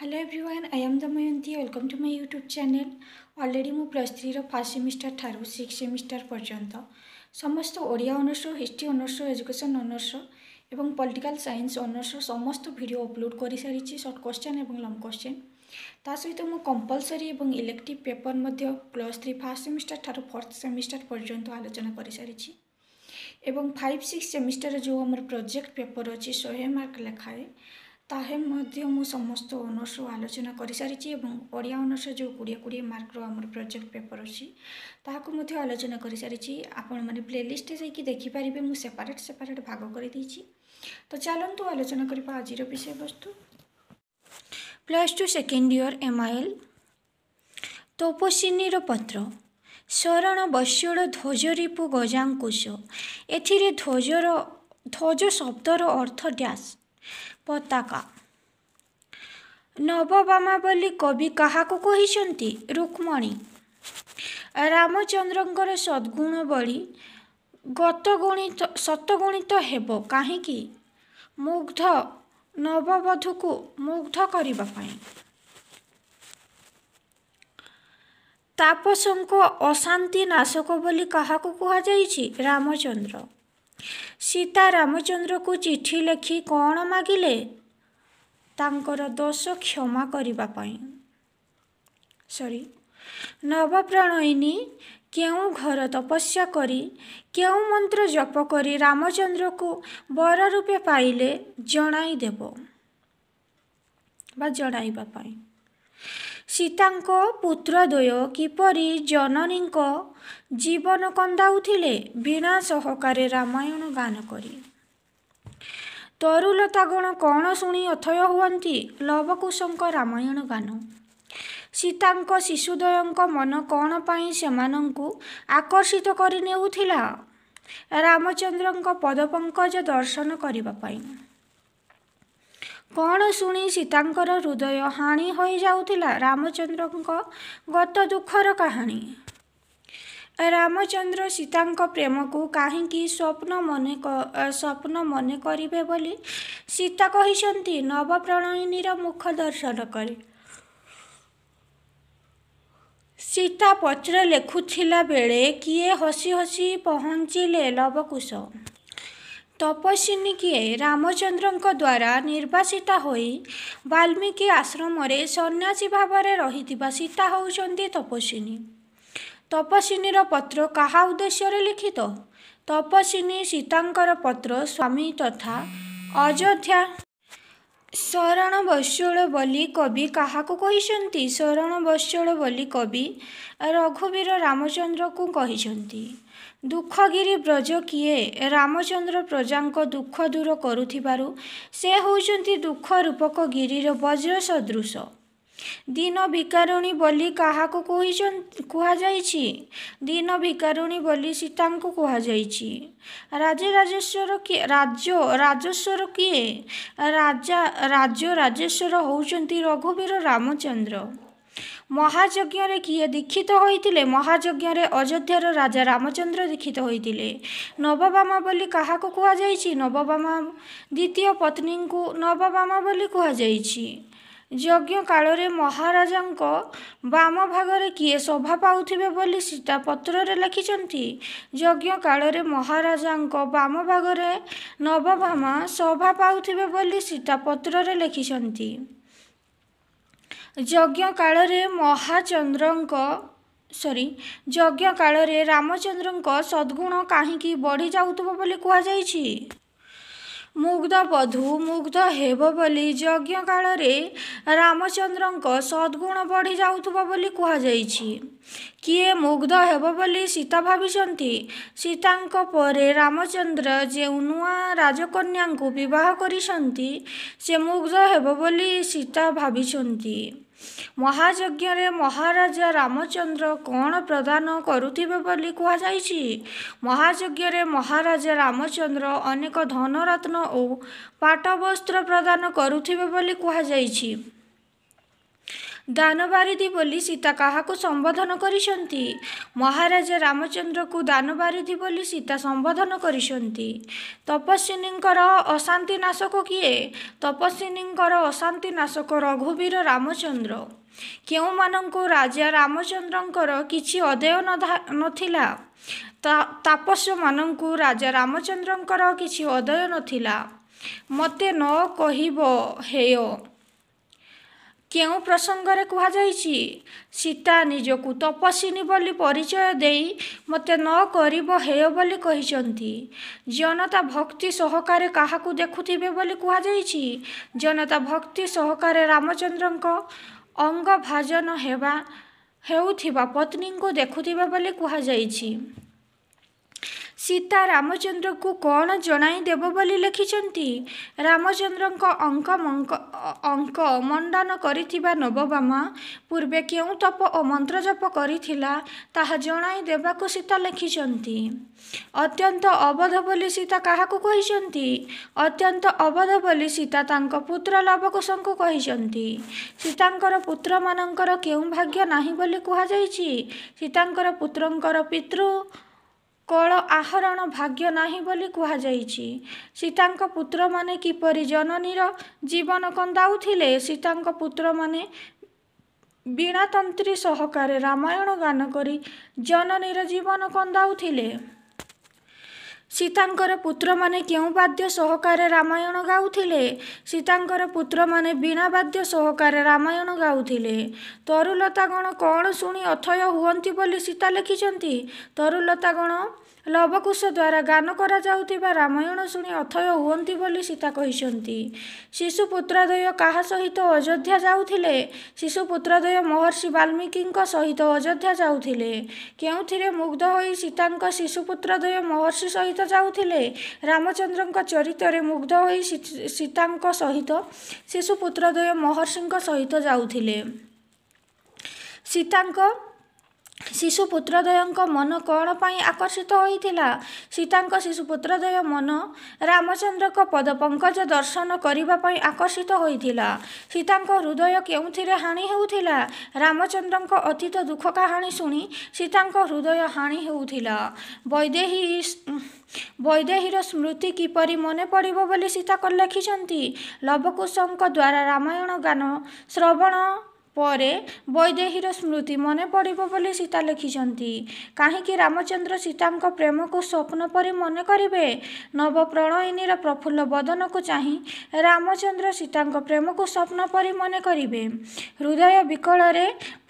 hello everyone I am Damayanti welcome to my YouTube channel already मुझ plus three first semester ठार् six semester पर्यंत समस्त Odia honours history honours education honours और political science honours समस्त भिड upload कर सारी सर्ट क्वेश्चन और लंग क्वेश्चन ता सहित मुझ कंपलसरी इलेक्टिव पेपर मध्य प्लस थ्री फास्ट सेमिस्टर ठार् फोर्थ सेमिस्टर पर्यटन आलोचना कर सारी फाइव सिक्स सेमिस्टर जो आम प्रोजेक्ट पेपर अच्छे शहे मार्क लिखाए ତାହେ ମଧ୍ୟ ମୁଁ ସମସ୍ତ ଅନର୍ସରୁ ଆଲୋଚନା କରିସାରିଛି ଏବଂ ଓଡ଼ିଆ ଅନର୍ସରେ ଯେଉଁ କୋଡ଼ିଏ କୋଡ଼ିଏ ମାର୍କର ଆମର ପ୍ରୋଜେକ୍ଟ ପେପର୍ ଅଛି ତାହାକୁ ମଧ୍ୟ ଆଲୋଚନା କରିସାରିଛି ଆପଣମାନେ ପ୍ଲେଲିଷ୍ଟରେ ଯାଇକି ଦେଖିପାରିବେ ମୁଁ ସେପାରେଟ୍ ସେପାରେଟ୍ ଭାଗ କରିଦେଇଛି ତ ଚାଲନ୍ତୁ ଆଲୋଚନା କରିବା ଆଜିର ବିଷୟବସ୍ତୁ plus two second year MIL ତପସିନୀର ପତ୍ର ଶରଣ ବସ୍ୟଳ ଧ୍ୱଜରିପୁ ଗଜାଙ୍କୁଶ ଏଥିରେ ଧ୍ୱଜର ଧ୍ୱଜ ଶବ୍ଦର ଅର୍ଥ ଡ୍ୟାସ୍ ପତାକା ନବବାମା ବୋଲି କବି କାହାକୁ କହିଛନ୍ତି ରୁକ୍ମଣୀ ରାମଚନ୍ଦ୍ରଙ୍କର ସଦ୍ଗୁଣ ବଳି ଗତଗୁଣିତ ସତଗୁଣିତ ହେବ କାହିଁକି ମୁଗ୍ଧ ନବବଧୂକୁ ମୁଗ୍ଧ କରିବା ପାଇଁ ତାପସଙ୍କ ଅଶାନ୍ତି ନାଶକ ବୋଲି କାହାକୁ କୁହାଯାଇଛି ରାମଚନ୍ଦ୍ର ସୀତା ରାମଚନ୍ଦ୍ରକୁ ଚିଠି ଲେଖି କ'ଣ ମାଗିଲେ ତାଙ୍କର ଦୋଷ କ୍ଷମା କରିବା ପାଇଁ ସରି ନବପ୍ରଣୟିନୀ କେଉଁ ଘର ତପସ୍ୟା କରି କେଉଁ ମନ୍ତ୍ର ଜପ କରି ରାମଚନ୍ଦ୍ରକୁ ବର ରୂପେ ପାଇଲେ ଜଣାଇ ଦେବ ବା ଜଣାଇବା ପାଇଁ ସୀତାଙ୍କ ପୁତ୍ରଦ୍ୱୟ କିପରି ଜନନୀଙ୍କ ଜୀବନ କନ୍ଦାଉଥିଲେ ବିନା ସହକାରେ ରାମାୟଣ ଗାନ କରି ତରୁଲତା ଗଣ କ'ଣ ଶୁଣି ଅଥୟ ହୁଅନ୍ତି ଲବକୁଶଙ୍କ ରାମାୟଣ ଗାନ ସୀତାଙ୍କ ଶିଶୁଦ୍ୱୟଙ୍କ ମନ କ'ଣ ପାଇଁ ସେମାନଙ୍କୁ ଆକର୍ଷିତ କରି ନେଉଥିଲା ରାମଚନ୍ଦ୍ରଙ୍କ ପଦପଙ୍କଜ ଦର୍ଶନ କରିବା ପାଇଁ କ'ଣ ଶୁଣି ସୀତାଙ୍କର ହୃଦୟ ହାଣି ହୋଇଯାଉଥିଲା ରାମଚନ୍ଦ୍ରଙ୍କ ଗତ ଦୁଃଖର କାହାଣୀ ରାମଚନ୍ଦ୍ର ସୀତାଙ୍କ ପ୍ରେମକୁ କାହିଁକି ସ୍ୱପ୍ନ ମନେ ସ୍ୱପ୍ନ ମନେ କରିବେ ବୋଲି ସୀତା କହିଛନ୍ତି ନବପ୍ରଣୟିନୀର ମୁଖ ଦର୍ଶନ କରି ସୀତା ପତ୍ର ଲେଖୁଥିଲା ବେଳେ କିଏ ହସି ହସି ପହଞ୍ଚିଲେ ଲବକୁଶ ତପସ୍ୱିନୀ କିଏ ରାମଚନ୍ଦ୍ରଙ୍କ ଦ୍ୱାରା ନିର୍ବାସିତ ହୋଇ ବାଲ୍ମୀକି ଆଶ୍ରମରେ ସନ୍ନ୍ୟାସୀ ଭାବରେ ରହିଥିବା ସୀତା ହେଉଛନ୍ତି ତପସ୍ୱିନୀ ତପସ୍ୱିନୀର ପତ୍ର କାହା ଉଦ୍ଦେଶ୍ୟରେ ଲିଖିତ ତପସ୍ୱିନୀ ସୀତାଙ୍କର ପତ୍ର ସ୍ୱାମୀ ତଥା ଅଯୋଧ୍ୟା ଶରଣ ବତ୍ସଳ ବୋଲି କବି କାହାକୁ କହିଛନ୍ତି ଶରଣ ବତ୍ସଳ ବୋଲି କବି ରଘୁବୀର ରାମଚନ୍ଦ୍ରକୁ କହିଛନ୍ତି ଦୁଃଖଗିରି ବ୍ରଜ କିଏ ରାମଚନ୍ଦ୍ର ପ୍ରଜାଙ୍କ ଦୁଃଖ ଦୂର କରୁଥିବାରୁ ସେ ହେଉଛନ୍ତି ଦୁଃଖ ରୂପକ ଗିରିର ବଜ୍ର ସଦୃଶ ଦିନ ଭିକାରୁଣୀ ବୋଲି କାହାକୁ କହିଛନ୍ତି କୁହାଯାଇଛି ଦିନ ଭିକାରୁଣୀ ବୋଲି ସୀତାଙ୍କୁ କୁହାଯାଇଛି ରାଜେଶ୍ୱର କିଏ ରାଜ୍ୟ ରାଜେଶ୍ୱର କିଏ ରାଜା ରାଜ ରାଜେଶ୍ୱର ହେଉଛନ୍ତି ରଘୁବୀର ରାମଚନ୍ଦ୍ର ମହାଯଜ୍ଞରେ କିଏ ଦୀକ୍ଷିତ ହୋଇଥିଲେ ମହାଯଜ୍ଞରେ ଅଯୋଧ୍ୟାର ରାଜା ରାମଚନ୍ଦ୍ର ଦୀକ୍ଷିତ ହୋଇଥିଲେ ନବବାମା ବୋଲି କାହାକୁ କୁହାଯାଇଛି ନବବାମା ଦ୍ୱିତୀୟ ପତ୍ନୀଙ୍କୁ ନବବାମା ବୋଲି କୁହାଯାଇଛି ଯଜ୍ଞ କାଳରେ ମହାରାଜାଙ୍କ ବାମ ଭାଗରେ କିଏ ଶୋଭା ପାଉଥିବେ ବୋଲି ସୀତା ପତ୍ରରେ ଲେଖିଛନ୍ତି ଯଜ୍ଞ କାଳରେ ମହାରାଜାଙ୍କ ବାମ ଭାଗରେ ନବଭାମା ଶୋଭା ପାଉଥିବେ ବୋଲି ସୀତା ପତ୍ରରେ ଲେଖିଛନ୍ତି ଯଜ୍ଞ କାଳରେ ମହାଚନ୍ଦ୍ରଙ୍କ ସରି ଯଜ୍ଞ କାଳରେ ରାମଚନ୍ଦ୍ରଙ୍କ ସଦ୍ଗୁଣ କାହିଁକି ବଢ଼ି ଯାଉଥିବ ବୋଲି କୁହାଯାଇଛି ମୁଗ୍ଧ ବଧୁ ମୁଗ୍ଧ ହେବ ବୋଲି ଯଜ୍ଞ କାଳରେ ରାମଚନ୍ଦ୍ରଙ୍କ ସଦ୍ଗୁଣ ବଢ଼ି ଯାଉଥିବ ବୋଲି କୁହାଯାଇଛି କିଏ ମୁଗ୍ଧ ହେବ ବୋଲି ସୀତା ଭାବିଛନ୍ତି ସୀତାଙ୍କ ପରେ ରାମଚନ୍ଦ୍ର ଯେଉଁ ନୂଆ ରାଜକନ୍ୟାଙ୍କୁ ବିବାହ କରିଛନ୍ତି ସେ ମୁଗ୍ଧ ହେବ ବୋଲି ସୀତା ଭାବିଛନ୍ତି ମହାଯଜ୍ଞରେ ମହାରାଜା ରାମଚନ୍ଦ୍ର କ'ଣ ପ୍ରଦାନ କରୁଥିବେ ବୋଲି କୁହାଯାଇଛି ମହାଯଜ୍ଞରେ ମହାରାଜା ରାମଚନ୍ଦ୍ର ଅନେକ ଧନରତ୍ନ ଓ ପାଟବସ୍ତ୍ର ପ୍ରଦାନ କରୁଥିବେ ବୋଲି କୁହାଯାଇଛି ଦାନ ବାରିଦି ବୋଲି ସୀତା କାହାକୁ ସମ୍ବୋଧନ କରିଛନ୍ତି ମହାରାଜା ରାମଚନ୍ଦ୍ରକୁ ଦାନ ବାରିଦି ବୋଲି ସୀତା ସମ୍ବୋଧନ କରିଛନ୍ତି ତପସ୍ୱିନୀଙ୍କର ଅଶାନ୍ତି ନାଶକ କିଏ ତପସ୍ୱିନୀଙ୍କର ଅଶାନ୍ତି ନାଶକ ରଘୁବୀର ରାମଚନ୍ଦ୍ର କେଉଁମାନଙ୍କୁ ରାଜା ରାମଚନ୍ଦ୍ରଙ୍କର କିଛି ଅଦେୟ ନଥିଲା ତାପସ୍ୱମାନଙ୍କୁ ରାଜା ରାମଚନ୍ଦ୍ରଙ୍କର କିଛି ଅଦୟ ନଥିଲା ମୋତେ ନ କହିବ ହେୟ କେଉଁ ପ୍ରସଙ୍ଗରେ କୁହାଯାଇଛି ସୀତା ନିଜକୁ ତପସ୍ୱିନୀ ବୋଲି ପରିଚୟ ଦେଇ ମୋତେ ନ କରିବ ହେୟ ବୋଲି କହିଛନ୍ତି ଜନତା ଭକ୍ତି ସହକାରେ କାହାକୁ ଦେଖୁଥିବେ ବୋଲି କୁହାଯାଇଛି ଜନତା ଭକ୍ତି ସହକାରେ ରାମଚନ୍ଦ୍ରଙ୍କ ଅଙ୍ଗ ଭାଜନ ହେବା ହେଉଥିବା ପତ୍ନୀଙ୍କୁ ଦେଖୁଥିବେ ବୋଲି କୁହାଯାଇଛି ସୀତା ରାମଚନ୍ଦ୍ରଙ୍କୁ କ'ଣ ଜଣାଇ ଦେବ ବୋଲି ଲେଖିଛନ୍ତି ରାମଚନ୍ଦ୍ରଙ୍କ ଅଙ୍କ ଅଙ୍କ ମଣ୍ଡନ କରିଥିବା ନବବାମା ପୂର୍ବେ କେଉଁ ତପ ଓ ମନ୍ତ୍ରଜପ କରିଥିଲା ତାହା ଜଣାଇ ଦେବାକୁ ସୀତା ଲେଖିଛନ୍ତି ଅତ୍ୟନ୍ତ ଅବଧ ବୋଲି ସୀତା କାହାକୁ କହିଛନ୍ତି ଅତ୍ୟନ୍ତ ଅବଧ ବୋଲି ସୀତା ତାଙ୍କ ପୁତ୍ର ଲବକୁଶଙ୍କୁ କହିଛନ୍ତି ସୀତାଙ୍କର ପୁତ୍ରମାନଙ୍କର କେଉଁ ଭାଗ୍ୟ ନାହିଁ ବୋଲି କୁହାଯାଇଛି ସୀତାଙ୍କର ପୁତ୍ରଙ୍କର ପିତୃ କଳ ଆହରଣ ଭାଗ୍ୟ ନାହିଁ ବୋଲି କୁହାଯାଇଛି ସୀତାଙ୍କ ପୁତ୍ରମାନେ କିପରି ଜନନୀର ଜୀବନ କନ୍ଦାଉଥିଲେ ସୀତାଙ୍କ ପୁତ୍ରମାନେ ବୀଣାତନ୍ତ୍ରୀ ସହକାରେ ରାମାୟଣ ଗାନ କରି ଜନନୀର ଜୀବନ କନ୍ଦାଉଥିଲେ ସୀତାଙ୍କର ପୁତ୍ରମାନେ କେଉଁ ବାଦ୍ୟ ସହକାରେ ରାମାୟଣ ଗାଉଥିଲେ ସୀତାଙ୍କର ପୁତ୍ରମାନେ ବିନା ବାଦ୍ୟ ସହକାରେ ରାମାୟଣ ଗାଉଥିଲେ ତରୁଲତା ଗଣ କ'ଣ ଶୁଣି ଅଥୟ ହୁଅନ୍ତି ବୋଲି ସୀତା ଲେଖିଛନ୍ତି ତରୁଲତା ଗଣ ଲବକୁଶ ଦ୍ୱାରା ଗାନ କରାଯାଉଥିବା ରାମାୟଣ ଶୁଣି ଅଥୟ ହୁଅନ୍ତି ବୋଲି ସୀତା କହିଛନ୍ତି ଶିଶୁ ଶିଶୁପୁତ୍ରାଦୟ କାହା ସହିତ ଅଯୋଧ୍ୟା ଯାଉଥିଲେ ଶିଶୁ ଶିଶୁପୁତ୍ରାଦୟ ମହର୍ଷି ବାଲ୍ମୀକିଙ୍କ ସହିତ ଅଯୋଧ୍ୟା ଯାଉଥିଲେ କେଉଁଥିରେ ମୁଗ୍ଧ ହୋଇ ସୀତାଙ୍କ ଶିଶୁପୁତ୍ରାଦୟ ମହର୍ଷି ସହିତ ଯାଉଥିଲେ ରାମଚନ୍ଦ୍ରଙ୍କ ଚରିତ୍ରରେ ମୁଗ୍ଧ ହୋଇ ସୀତାଙ୍କ ସହିତ ଶିଶୁ ଶିଶୁପୁତ୍ରାଦୟ ମହର୍ଷିଙ୍କ ସହିତ ଯାଉଥିଲେ ସୀତାଙ୍କ ଶିଶୁ ପୁତ୍ରଦ୍ୱୟଙ୍କ ମନ କ'ଣ ପାଇଁ ଆକର୍ଷିତ ହୋଇଥିଲା ସୀତାଙ୍କ ଶିଶୁ ପୁତ୍ରଦ୍ୱୟ ମନ ରାମଚନ୍ଦ୍ରଙ୍କ ପଦ ପଙ୍କଜ ଦର୍ଶନ କରିବା ପାଇଁ ଆକର୍ଷିତ ହୋଇଥିଲା ସୀତାଙ୍କ ହୃଦୟ କେଉଁଥିରେ ହାଣି ହେଉଥିଲା ରାମଚନ୍ଦ୍ରଙ୍କ ଅତୀତ ଦୁଃଖ କାହାଣୀ ଶୁଣି ସୀତାଙ୍କ ହୃଦୟ ହାଣି ହେଉଥିଲା ବୈଦେହୀ ବୈଦେହୀର ସ୍ମୃତି କିପରି ମନେ ପଡ଼ିବ ବୋଲି ସୀତା ଲେଖିଛନ୍ତି ଲବକୁଶଙ୍କ ଦ୍ୱାରା ରାମାୟଣ ଗାନ ଶ୍ରବଣ वैदेशही र स्मृति मनै पड्ले सीता लेखिन्छ कहीँक र सीता प्रेमको स्वप्नु परि मनकरे नव प्रणयनी र प्रफुल्ल बदनको चाहिँ र सीता प्रेमको स्वप्परि मनकरेबे हृदय बिकलर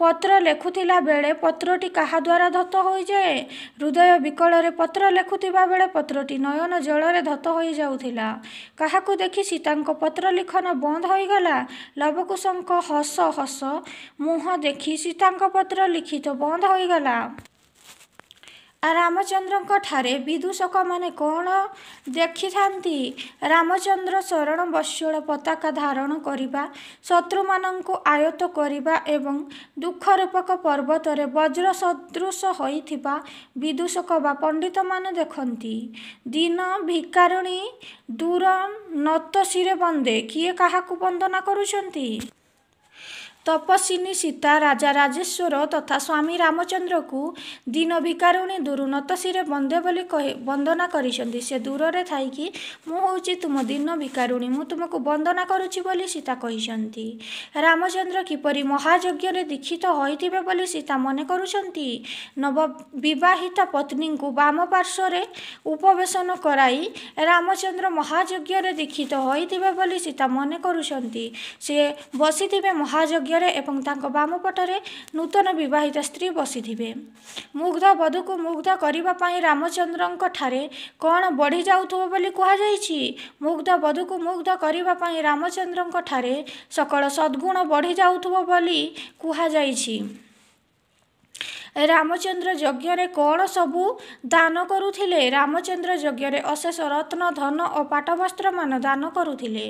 ପତ୍ର ଲେଖୁଥିଲା ବେଳେ ପତ୍ରଟି କାହା ଦ୍ୱାରା ଧତ ହୋଇଯାଏ ହୃଦୟ ବିକଳରେ ପତ୍ର ଲେଖୁଥିବା ବେଳେ ପତ୍ରଟି ନୟନ ଜଳରେ ଧତ ହୋଇଯାଉଥିଲା କାହାକୁ ଦେଖି ସୀତାଙ୍କ ପତ୍ର ଲିଖନ ବନ୍ଦ ହୋଇଗଲା ଲବକୁଶଙ୍କ ହସ ହସ ମୁହଁ ଦେଖି ସୀତାଙ୍କ ପତ୍ର ଲିଖିତ ବନ୍ଦ ହୋଇଗଲା ରାମଚନ୍ଦ୍ରଙ୍କଠାରେ ବିଦୂଷକମାନେ କ'ଣ ଦେଖିଥାନ୍ତି ରାମଚନ୍ଦ୍ର ଶରଣ ବତ୍ସଳ ପତାକା ଧାରଣ କରିବା ଶତ୍ରୁମାନଙ୍କୁ ଆୟତ କରିବା ଏବଂ ଦୁଃଖ ରୂପକ ପର୍ବତରେ ବଜ୍ର ସଦୃଶ ହୋଇଥିବା ବିଦୂଷକ ବା ପଣ୍ଡିତମାନେ ଦେଖନ୍ତି ଦିନ ଭିକାରୁଣୀ ଦୂର ନତଶିରେ ବନ୍ଦେ କିଏ କାହାକୁ ବନ୍ଦନା କରୁଛନ୍ତି ତପସ୍ୱିନୀ ସୀତା ରାଜା ରାଜେଶ୍ୱର ତଥା ସ୍ୱାମୀ ରାମଚନ୍ଦ୍ରକୁ ଦିନ ଭିକାରୁଣୀ ଦୂରୁ ନତସିରେ ବନ୍ଦେ ବୋଲି କହି ବନ୍ଦନା କରିଛନ୍ତି ସେ ଦୂରରେ ଥାଇକି ମୁଁ ହେଉଛି ତୁମ ଦିନ ଭିକାରୁଣୀ ମୁଁ ତୁମକୁ ବନ୍ଦନା କରୁଛି ବୋଲି ସୀତା କହିଛନ୍ତି ରାମଚନ୍ଦ୍ର କିପରି ମହାଯଜ୍ଞରେ ଦୀକ୍ଷିତ ହୋଇଥିବେ ବୋଲି ସୀତା ମନେ କରୁଛନ୍ତି ନବ ବିବାହିତ ପତ୍ନୀଙ୍କୁ ବାମ ପାର୍ଶ୍ୱରେ ଉପବେଶନ କରାଇ ରାମଚନ୍ଦ୍ର ମହାଯଜ୍ଞରେ ଦୀକ୍ଷିତ ହୋଇଥିବେ ବୋଲି ସୀତା ମନେ କରୁଛନ୍ତି ସେ ବସିଥିବେ ମହାଯଜ୍ଞ ମଧ୍ୟରେ ଏବଂ ତାଙ୍କ ବାମ ପଟରେ ନୂତନ ବିବାହିତ ସ୍ତ୍ରୀ ବସିଥିବେ ମୁଗ୍ଧ ବଧୁକୁ ମୁଗ୍ଧ କରିବା ପାଇଁ ରାମଚନ୍ଦ୍ରଙ୍କ ଠାରେ କ'ଣ ବଢ଼ି ଯାଉଥିବ ବୋଲି କୁହାଯାଇଛି ମୁଗ୍ଧ ବଧୁକୁ ମୁଗ୍ଧ କରିବା ପାଇଁ ରାମଚନ୍ଦ୍ରଙ୍କ ଠାରେ ସକଳ ସଦ୍ଗୁଣ ବଢ଼ି ଯାଉଥିବ ବୋଲି କୁହାଯାଇଛି ରାମଚନ୍ଦ୍ର ଯଜ୍ଞରେ କ'ଣ ସବୁ ଦାନ କରୁଥିଲେ ରାମଚନ୍ଦ୍ର ଯଜ୍ଞରେ ଅଶେଷ ରତ୍ନ ଧନ ଓ ପାଟବସ୍ତ୍ରମାନ ଦାନ କରୁଥିଲେ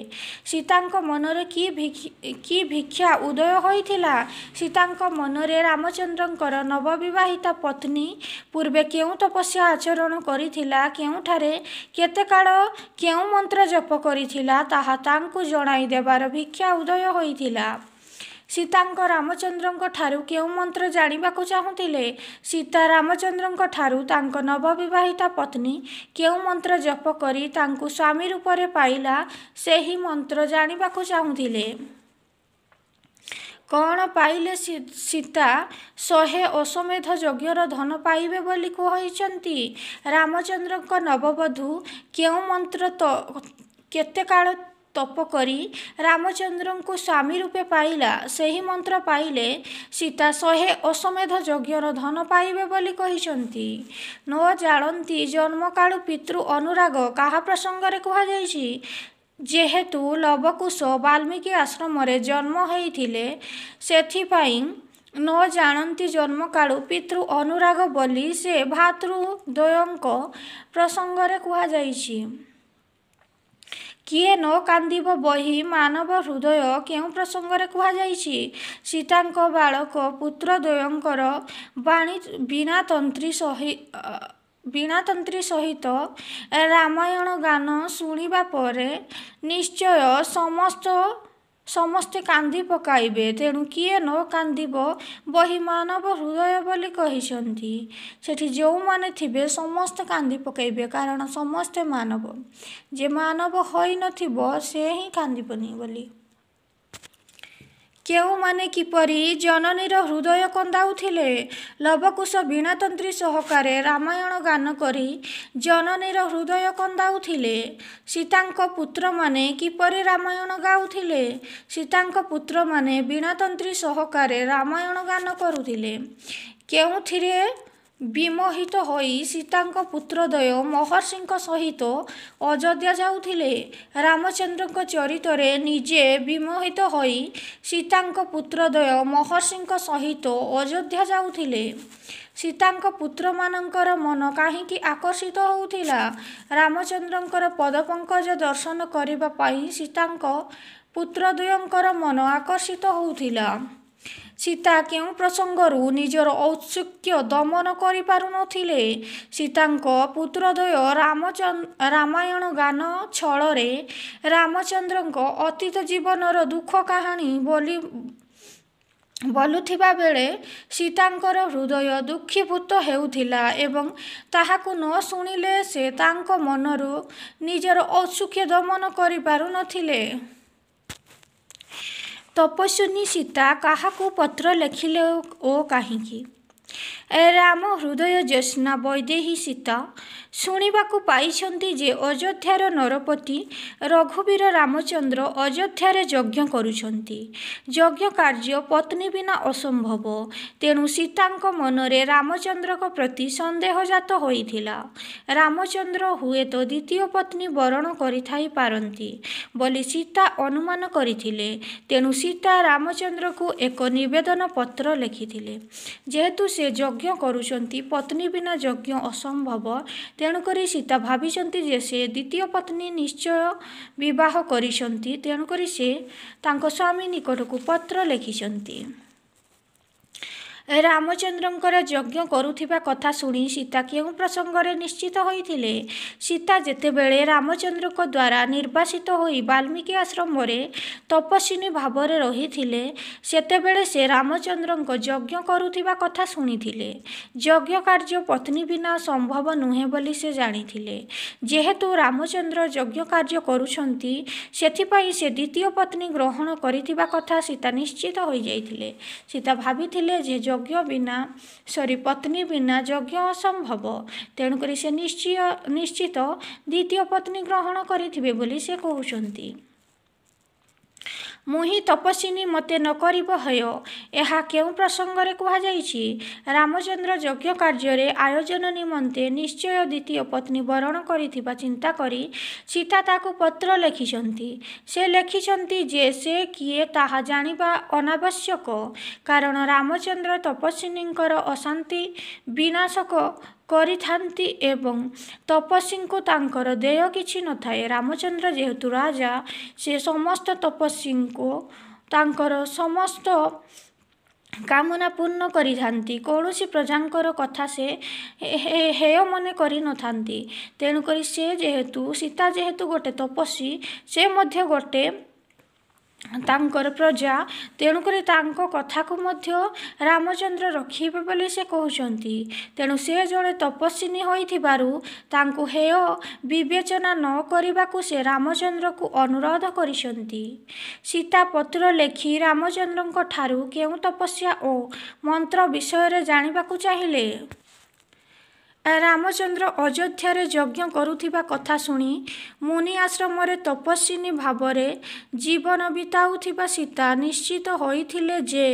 ସୀତାଙ୍କ ମନରେ କି ଭିକ୍ଷ କି ଭିକ୍ଷା ଉଦୟ ହୋଇଥିଲା ସୀତାଙ୍କ ମନରେ ରାମଚନ୍ଦ୍ରଙ୍କର ନବବିବାହିତ ପତ୍ନୀ ପୂର୍ବେ କେଉଁ ତପସ୍ୟା ଆଚରଣ କରିଥିଲା କେଉଁଠାରେ କେତେ କାଳ କେଉଁ ମନ୍ତ୍ର ଜପ କରିଥିଲା ତାହା ତାଙ୍କୁ ଜଣାଇ ଦେବାର ଭିକ୍ଷା ଉଦୟ ହୋଇଥିଲା ସୀତାଙ୍କ ରାମଚନ୍ଦ୍ରଙ୍କ ଠାରୁ କେଉଁ ମନ୍ତ୍ର ଜାଣିବାକୁ ଚାହୁଁଥିଲେ ସୀତା ରାମଚନ୍ଦ୍ରଙ୍କ ଠାରୁ ତାଙ୍କ ନବବିବାହିତା ପତ୍ନୀ କେଉଁ ମନ୍ତ୍ର ଜପ କରି ତାଙ୍କୁ ସ୍ୱାମୀ ରୂପରେ ପାଇଲା ସେହି ମନ୍ତ୍ର ଜାଣିବାକୁ ଚାହୁଁଥିଲେ କ'ଣ ପାଇଲେ ସୀତା ଶହେ ଅଶ୍ୱମେଧ ଯଜ୍ଞର ଧନ ପାଇବେ ବୋଲି କହିଛନ୍ତି ରାମଚନ୍ଦ୍ରଙ୍କ ନବବଧୂ କେଉଁ ମନ୍ତ୍ର ତ କେତେ କାଳ ତପ କରି ରାମଚନ୍ଦ୍ରଙ୍କୁ ସ୍ୱାମୀ ରୂପେ ପାଇଲା ସେହି ମନ୍ତ୍ର ପାଇଲେ ସୀତା ଶହେ ଅଶ୍ୱମେଧ ଯଜ୍ଞର ଧନ ପାଇବେ ବୋଲି କହିଛନ୍ତି ନ ଜାଣନ୍ତି ଜନ୍ମକାଳୁ ପିତୃ ଅନୁରାଗ କାହା ପ୍ରସଙ୍ଗରେ କୁହାଯାଇଛି ଯେହେତୁ ଲବକୁଶ ବାଲ୍ମୀକି ଆଶ୍ରମରେ ଜନ୍ମ ହୋଇଥିଲେ ସେଥିପାଇଁ ନ ଜାଣନ୍ତି ଜନ୍ମକାଳୁ ପିତୃ ଅନୁରାଗ ବୋଲି ସେ ଭ୍ରାତୃଦ୍ୱୟଙ୍କ ପ୍ରସଙ୍ଗରେ କୁହାଯାଇଛି କିଏ ନ କାନ୍ଦିବ ବହି ମାନବ ହୃଦୟ କେଉଁ ପ୍ରସଙ୍ଗରେ କୁହାଯାଇଛି ସୀତାଙ୍କ ବାଳକ ପୁତ୍ରଦ୍ୱୟଙ୍କର ବାଣୀ ବିନାତନ୍ତ୍ରୀ ସହି ବୀଣାତନ୍ତ୍ରୀ ସହିତ ରାମାୟଣ ଗାନ ଶୁଣିବା ପରେ ନିଶ୍ଚୟ ସମସ୍ତ ସମସ୍ତେ କାନ୍ଦି ପକାଇବେ ତେଣୁ କିଏ ନ କାନ୍ଦିବ ବହି ମାନବ ହୃଦୟ ବୋଲି କହିଛନ୍ତି ସେଠି ଯେଉଁମାନେ ଥିବେ ସମସ୍ତେ କାନ୍ଦି ପକାଇବେ କାରଣ ସମସ୍ତେ ମାନବ ଯେ ମାନବ ହୋଇନଥିବ ସେ ହିଁ କାନ୍ଦିବନି ବୋଲି କେଉଁମାନେ କିପରି ଜନନୀର ହୃଦୟ କନ୍ଦାଉଥିଲେ ଲବକୁଶ ବୀଣାତନ୍ତ୍ରୀ ସହକାରେ ରାମାୟଣ ଗାନ କରି ଜନନୀର ହୃଦୟ କନ୍ଦାଉଥିଲେ ସୀତାଙ୍କ ପୁତ୍ରମାନେ କିପରି ରାମାୟଣ ଗାଉଥିଲେ ସୀତାଙ୍କ ପୁତ୍ରମାନେ ବୀଣାତନ୍ତ୍ରୀ ସହକାରେ ରାମାୟଣ ଗାନ କରୁଥିଲେ କେଉଁଥିରେ ବିମୋହିତ ହୋଇ ସୀତାଙ୍କ ପୁତ୍ରଦ୍ୱୟ ମହର୍ଷିଙ୍କ ସହିତ ଅଯୋଧ୍ୟା ଯାଉଥିଲେ ରାମଚନ୍ଦ୍ରଙ୍କ ଚରିତରେ ନିଜେ ବିମୋହିତ ହୋଇ ସୀତାଙ୍କ ପୁତ୍ରଦ୍ୱୟ ମହର୍ଷିଙ୍କ ସହିତ ଅଯୋଧ୍ୟା ଯାଉଥିଲେ ସୀତାଙ୍କ ପୁତ୍ରମାନଙ୍କର ମନ କାହିଁକି ଆକର୍ଷିତ ହେଉଥିଲା ରାମଚନ୍ଦ୍ରଙ୍କର ପଦପଙ୍କଜ ଦର୍ଶନ କରିବା ପାଇଁ ସୀତାଙ୍କ ପୁତ୍ରଦ୍ୱୟଙ୍କର ମନ ଆକର୍ଷିତ ହେଉଥିଲା ସୀତା କେଉଁ ପ୍ରସଙ୍ଗରୁ ନିଜର ଔତ୍ସୁକ୍ୟ ଦମନ କରିପାରୁନଥିଲେ ସୀତାଙ୍କ ପୁତ୍ରଦ୍ୱୟ ରାମଚନ୍ ରାମାୟଣ ଗାନ ଛଳରେ ରାମଚନ୍ଦ୍ରଙ୍କ ଅତୀତ ଜୀବନର ଦୁଃଖ କାହାଣୀ ବୋଲି ବୋଲୁଥିବା ବେଳେ ସୀତାଙ୍କର ହୃଦୟ ଦୁଃଖୀଭୂତ ହେଉଥିଲା ଏବଂ ତାହାକୁ ନ ଶୁଣିଲେ ସେ ତାଙ୍କ ମନରୁ ନିଜର ଔତ୍ସୁକ୍ୟ ଦମନ କରିପାରୁନଥିଲେ तपस्विनी सीता क्या पत्र लिखिले और कहीं ରାମ ହୃଦୟ ଜ୍ୟୋତ୍ସ୍ନା ବୈଦେହୀ ସୀତା ଶୁଣିବାକୁ ପାଇଛନ୍ତି ଯେ ଅଯୋଧ୍ୟାର ନରପତି ରଘୁବୀର ରାମଚନ୍ଦ୍ର ଅଯୋଧ୍ୟାରେ ଯଜ୍ଞ କରୁଛନ୍ତି ଯଜ୍ଞ କାର୍ଯ୍ୟ ପତ୍ନୀ ବିନା ଅସମ୍ଭବ ତେଣୁ ସୀତାଙ୍କ ମନରେ ରାମଚନ୍ଦ୍ରଙ୍କ ପ୍ରତି ସନ୍ଦେହଜାତ ହୋଇଥିଲା ରାମଚନ୍ଦ୍ର ହୁଏତ ଦ୍ୱିତୀୟ ପତ୍ନୀ ବରଣ କରିଥାଇପାରନ୍ତି ବୋଲି ସୀତା ଅନୁମାନ କରିଥିଲେ ତେଣୁ ସୀତା ରାମଚନ୍ଦ୍ରକୁ ଏକ ନିବେଦନ ପତ୍ର ଲେଖିଥିଲେ ଯେହେତୁ ସେ ଯଜ୍ଞ ଯଜ୍ଞ କରୁଛନ୍ତି ପତ୍ନୀ ବିନା ଯଜ୍ଞ ଅସମ୍ଭବ ତେଣୁକରି ସୀତା ଭାବିଛନ୍ତି ଯେ ସେ ଦ୍ୱିତୀୟ ପତ୍ନୀ ନିଶ୍ଚୟ ବିବାହ କରିଛନ୍ତି ତେଣୁକରି ସେ ତାଙ୍କ ସ୍ୱାମୀ ନିକଟକୁ ପତ୍ର ଲେଖିଛନ୍ତି ରାମଚନ୍ଦ୍ରଙ୍କର ଯଜ୍ଞ କରୁଥିବା କଥା ଶୁଣି ସୀତା କେଉଁ ପ୍ରସଙ୍ଗରେ ନିଶ୍ଚିତ ହୋଇଥିଲେ ସୀତା ଯେତେବେଳେ ରାମଚନ୍ଦ୍ରଙ୍କ ଦ୍ୱାରା ନିର୍ବାସିତ ହୋଇ ବାଲ୍ମୀକି ଆଶ୍ରମରେ ତପସ୍ୱିନୀ ଭାବରେ ରହିଥିଲେ ସେତେବେଳେ ସେ ରାମଚନ୍ଦ୍ରଙ୍କ ଯଜ୍ଞ କରୁଥିବା କଥା ଶୁଣିଥିଲେ ଯଜ୍ଞ କାର୍ଯ୍ୟ ପତ୍ନୀ ବିନା ସମ୍ଭବ ନୁହେଁ ବୋଲି ସେ ଜାଣିଥିଲେ ଯେହେତୁ ରାମଚନ୍ଦ୍ର ଯଜ୍ଞ କାର୍ଯ୍ୟ କରୁଛନ୍ତି ସେଥିପାଇଁ ସେ ଦ୍ୱିତୀୟ ପତ୍ନୀ ଗ୍ରହଣ କରିଥିବା କଥା ସୀତା ନିଶ୍ଚିତ ହୋଇଯାଇଥିଲେ ସୀତା ଭାବିଥିଲେ ଯେ ଯଜ୍ଞ ବିନା ସରି ପତ୍ନୀ ବିନା ଯଜ୍ଞ ଅସମ୍ଭବ ତେଣୁକରି ସେ ନିଶ୍ଚୟ ନିଶ୍ଚିତ ଦ୍ୱିତୀୟ ପତ୍ନୀ ଗ୍ରହଣ କରିଥିବେ ବୋଲି ସେ କହୁଛନ୍ତି ମୁଁ ହିଁ ତପସ୍ୱିନୀ ମୋତେ ନ କରିବ ହୟ ଏହା କେଉଁ ପ୍ରସଙ୍ଗରେ କୁହାଯାଇଛି ରାମଚନ୍ଦ୍ର ଯଜ୍ଞ କାର୍ଯ୍ୟରେ ଆୟୋଜନ ନିମନ୍ତେ ନିଶ୍ଚୟ ଦ୍ୱିତୀୟ ପତ୍ନୀ ବରଣ କରିଥିବା ଚିନ୍ତା କରି ସୀତା ତାକୁ ପତ୍ର ଲେଖିଛନ୍ତି ସେ ଲେଖିଛନ୍ତି ଯେ ସେ କିଏ ତାହା ଜାଣିବା ଅନାବଶ୍ୟକ କାରଣ ରାମଚନ୍ଦ୍ର ତପସ୍ୱିନୀଙ୍କର ଅଶାନ୍ତି ବିନାଶକ କରିଥାନ୍ତି ଏବଂ ତପସ୍ୱୀଙ୍କୁ ତାଙ୍କର ଦେୟ କିଛି ନଥାଏ ରାମଚନ୍ଦ୍ର ଯେହେତୁ ରାଜା ସେ ସମସ୍ତ ତପସ୍ୱୀଙ୍କୁ ତାଙ୍କର ସମସ୍ତ କାମନା ପୂର୍ଣ୍ଣ କରିଥାନ୍ତି କୌଣସି ପ୍ରଜାଙ୍କର କଥା ସେ ହେୟ ମନେ କରିନଥାନ୍ତି ତେଣୁକରି ସେ ଯେହେତୁ ସୀତା ଯେହେତୁ ଗୋଟେ ତପସ୍ୱୀ ସେ ମଧ୍ୟ ଗୋଟେ ତାଙ୍କର ପ୍ରଜା ତେଣୁକରି ତାଙ୍କ କଥାକୁ ମଧ୍ୟ ରାମଚନ୍ଦ୍ର ରଖିବେ ବୋଲି ସେ କହୁଛନ୍ତି ତେଣୁ ସେ ଜଣେ ତପସ୍ୱିନୀ ହୋଇଥିବାରୁ ତାଙ୍କୁ ହେୟ ବିବେଚନା ନ କରିବାକୁ ସେ ରାମଚନ୍ଦ୍ରକୁ ଅନୁରୋଧ କରିଛନ୍ତି ସୀତା ପତ୍ର ଲେଖି ରାମଚନ୍ଦ୍ରଙ୍କ ଠାରୁ କେଉଁ ତପସ୍ୟା ଓ ମନ୍ତ୍ର ବିଷୟରେ ଜାଣିବାକୁ ଚାହିଁଲେ ରାମଚନ୍ଦ୍ର ଅଯୋଧ୍ୟାରେ ଯଜ୍ଞ କରୁଥିବା କଥା ଶୁଣି ମୁନି ଆଶ୍ରମରେ ତପସ୍ୱିନୀ ଭାବରେ ଜୀବନ ବିତାଉଥିବା ସୀତା ନିଶ୍ଚିତ ହୋଇଥିଲେ ଯେ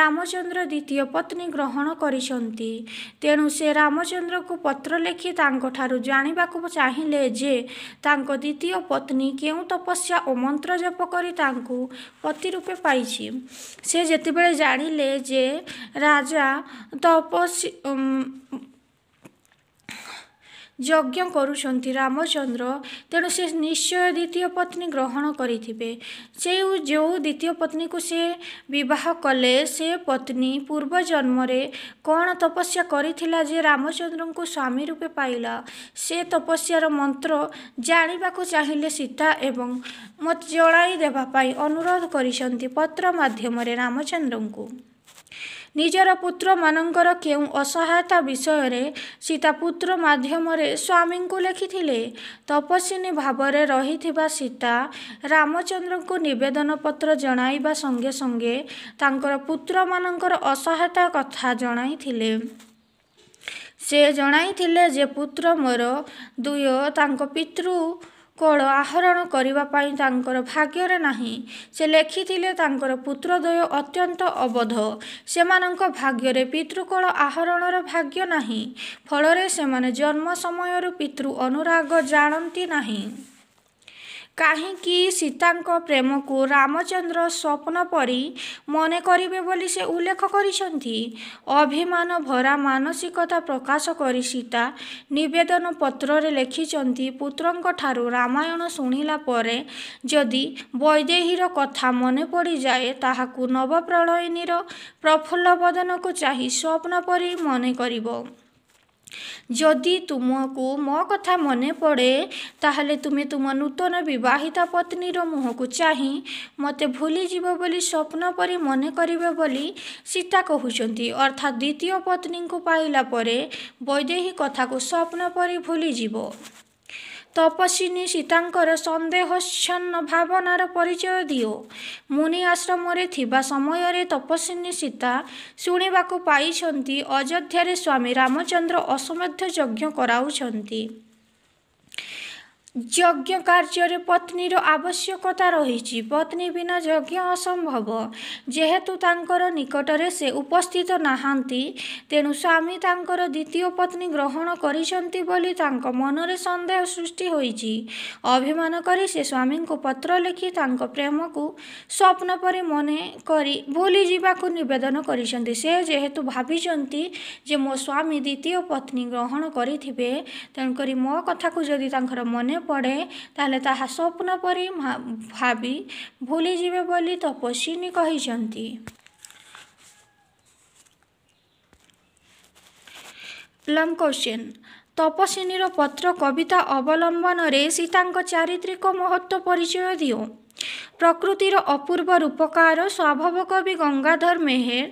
ରାମଚନ୍ଦ୍ର ଦ୍ୱିତୀୟ ପତ୍ନୀ ଗ୍ରହଣ କରିଛନ୍ତି ତେଣୁ ସେ ରାମଚନ୍ଦ୍ରକୁ ପତ୍ର ଲେଖି ତାଙ୍କଠାରୁ ଜାଣିବାକୁ ଚାହିଁଲେ ଯେ ତାଙ୍କ ଦ୍ୱିତୀୟ ପତ୍ନୀ କେଉଁ ତପସ୍ୟା ଓ ମନ୍ତ୍ର ଜପ କରି ତାଙ୍କୁ ପତି ରୂପେ ପାଇଛି ସେ ଯେତେବେଳେ ଜାଣିଲେ ଯେ ରାଜା ତପସ୍ୟା ଯଜ୍ଞ କରୁଛନ୍ତି ରାମଚନ୍ଦ୍ର ତେଣୁ ସେ ନିଶ୍ଚୟ ଦ୍ୱିତୀୟ ପତ୍ନୀ ଗ୍ରହଣ କରିଥିବେ ସେ ଯେଉଁ ଦ୍ୱିତୀୟ ପତ୍ନୀକୁ ସେ ବିବାହ କଲେ ସେ ପତ୍ନୀ ପୂର୍ବ ଜନ୍ମରେ କ'ଣ ତପସ୍ୟା କରିଥିଲା ଯେ ରାମଚନ୍ଦ୍ରଙ୍କୁ ସ୍ୱାମୀ ରୂପେ ପାଇଲା ସେ ତପସ୍ୟାର ମନ୍ତ୍ର ଜାଣିବାକୁ ଚାହିଁଲେ ସୀତା ଏବଂ ମୋତେ ଜଣାଇ ଦେବା ପାଇଁ ଅନୁରୋଧ କରିଛନ୍ତି ପତ୍ର ମାଧ୍ୟମରେ ରାମଚନ୍ଦ୍ରଙ୍କୁ ନିଜର ପୁତ୍ରମାନଙ୍କର କେଉଁ ଅସହାୟତା ବିଷୟରେ ସୀତା ପୁତ୍ର ମାଧ୍ୟମରେ ସ୍ୱାମୀଙ୍କୁ ଲେଖିଥିଲେ ତପସ୍ୱିନୀ ଭାବରେ ରହିଥିବା ସୀତା ରାମଚନ୍ଦ୍ରଙ୍କୁ ନିବେଦନ ପତ୍ର ଜଣାଇବା ସଙ୍ଗେ ସଙ୍ଗେ ତାଙ୍କର ପୁତ୍ରମାନଙ୍କର ଅସହାୟତା କଥା ଜଣାଇଥିଲେ ସେ ଜଣାଇଥିଲେ ଯେ ପୁତ୍ର ମୋର ଦୁଇ ତାଙ୍କ ପିତୃ ଉତ୍କଳ ଆହରଣ କରିବା ପାଇଁ ତାଙ୍କର ଭାଗ୍ୟରେ ନାହିଁ ସେ ଲେଖିଥିଲେ ତାଙ୍କର ପୁତ୍ରଦ୍ୱୟ ଅତ୍ୟନ୍ତ ଅବୋଧ ସେମାନଙ୍କ ଭାଗ୍ୟରେ ପିତୃକଳ ଆହରଣର ଭାଗ୍ୟ ନାହିଁ ଫଳରେ ସେମାନେ ଜନ୍ମ ସମୟରୁ ପିତୃ ଅନୁରାଗ ଜାଣନ୍ତି ନାହିଁ କାହିଁକି ସୀତାଙ୍କ ପ୍ରେମକୁ ରାମଚନ୍ଦ୍ର ସ୍ୱପ୍ନ ପରି ମନେ କରିବେ ବୋଲି ସେ ଉଲ୍ଲେଖ କରିଛନ୍ତି ଅଭିମାନ ଭରା ମାନସିକତା ପ୍ରକାଶ କରି ସୀତା ନିବେଦନ ପତ୍ରରେ ଲେଖିଛନ୍ତି ପୁତ୍ରଙ୍କଠାରୁ ରାମାୟଣ ଶୁଣିଲା ପରେ ଯଦି ବୈଦେହୀର କଥା ମନେ ପଡ଼ିଯାଏ ତାହାକୁ ନବପ୍ରଳୟିନୀର ପ୍ରଫୁଲ୍ଲ ବଦନକୁ ଚାହିଁ ସ୍ୱପ୍ନ ପରି ମନେ କରିବ ଯଦି ତୁମକୁ ମୋ କଥା ମନେ ପଡ଼େ ତାହେଲେ ତୁମେ ତୁମ ନୂତନ ବିବାହିତ ପତ୍ନୀର ମୁହଁକୁ ଚାହିଁ ମୋତେ ଭୁଲିଯିବ ବୋଲି ସ୍ୱପ୍ନ ପରି ମନେ କରିବେ ବୋଲି ସୀତା କହୁଛନ୍ତି ଅର୍ଥାତ୍ ଦ୍ୱିତୀୟ ପତ୍ନୀଙ୍କୁ ପାଇଲା ପରେ ବୈଦେହୀ କଥାକୁ ସ୍ୱପ୍ନ ପରି ଭୁଲିଯିବ ତପସ୍ୱିନୀ ସୀତାଙ୍କର ସନ୍ଦେହଚ୍ଛନ୍ନ ଭାବନାର ପରିଚୟ ଦିଅ ମୁନି ଆଶ୍ରମରେ ଥିବା ସମୟରେ ତପସ୍ୱିନୀ ସୀତା ଶୁଣିବାକୁ ପାଇଛନ୍ତି ଅଯୋଧ୍ୟାରେ ସ୍ୱାମୀ ରାମଚନ୍ଦ୍ର ଅସମ୍ୟ ଯଜ୍ଞ କରାଉଛନ୍ତି ଯଜ୍ଞ କାର୍ଯ୍ୟରେ ପତ୍ନୀର ଆବଶ୍ୟକତା ରହିଛି ପତ୍ନୀ ବିନା ଯଜ୍ଞ ଅସମ୍ଭବ ଯେହେତୁ ତାଙ୍କର ନିକଟରେ ସେ ଉପସ୍ଥିତ ନାହାନ୍ତି ତେଣୁ ସ୍ୱାମୀ ତାଙ୍କର ଦ୍ୱିତୀୟ ପତ୍ନୀ ଗ୍ରହଣ କରିଛନ୍ତି ବୋଲି ତାଙ୍କ ମନରେ ସନ୍ଦେହ ସୃଷ୍ଟି ହୋଇଛି ଅଭିମାନ କରି ସେ ସ୍ୱାମୀଙ୍କୁ ପତ୍ର ଲେଖି ତାଙ୍କ ପ୍ରେମକୁ ସ୍ୱପ୍ନ ପରି ମନେ କରି ଭୁଲିଯିବାକୁ ନିବେଦନ କରିଛନ୍ତି ସେ ଯେହେତୁ ଭାବିଛନ୍ତି ଯେ ମୋ ସ୍ୱାମୀ ଦ୍ୱିତୀୟ ପତ୍ନୀ ଗ୍ରହଣ କରିଥିବେ ତେଣୁକରି ମୋ କଥାକୁ ଯଦି ତାଙ୍କର ମନେ ପଡ଼େ ତାହେଲେ ତାହା ସ୍ୱପ୍ନ ପରି ଭାବି ଭୁଲିଯିବେ ବୋଲି ତପସ୍ୱିନୀ କହିଛନ୍ତି ଲଙ୍ଗ କୋଶ୍ଚିନ୍ ତପସ୍ୱିନୀର ପତ୍ର କବିତା ଅବଲମ୍ବନରେ ସୀତାଙ୍କ ଚାରିତ୍ରିକ ମହତ୍ତ୍ୱ ପରିଚୟ ଦିଅ প্রকৃতির অপূর্ব রূপকার স্বভাবকবি গঙ্গাধর মেহের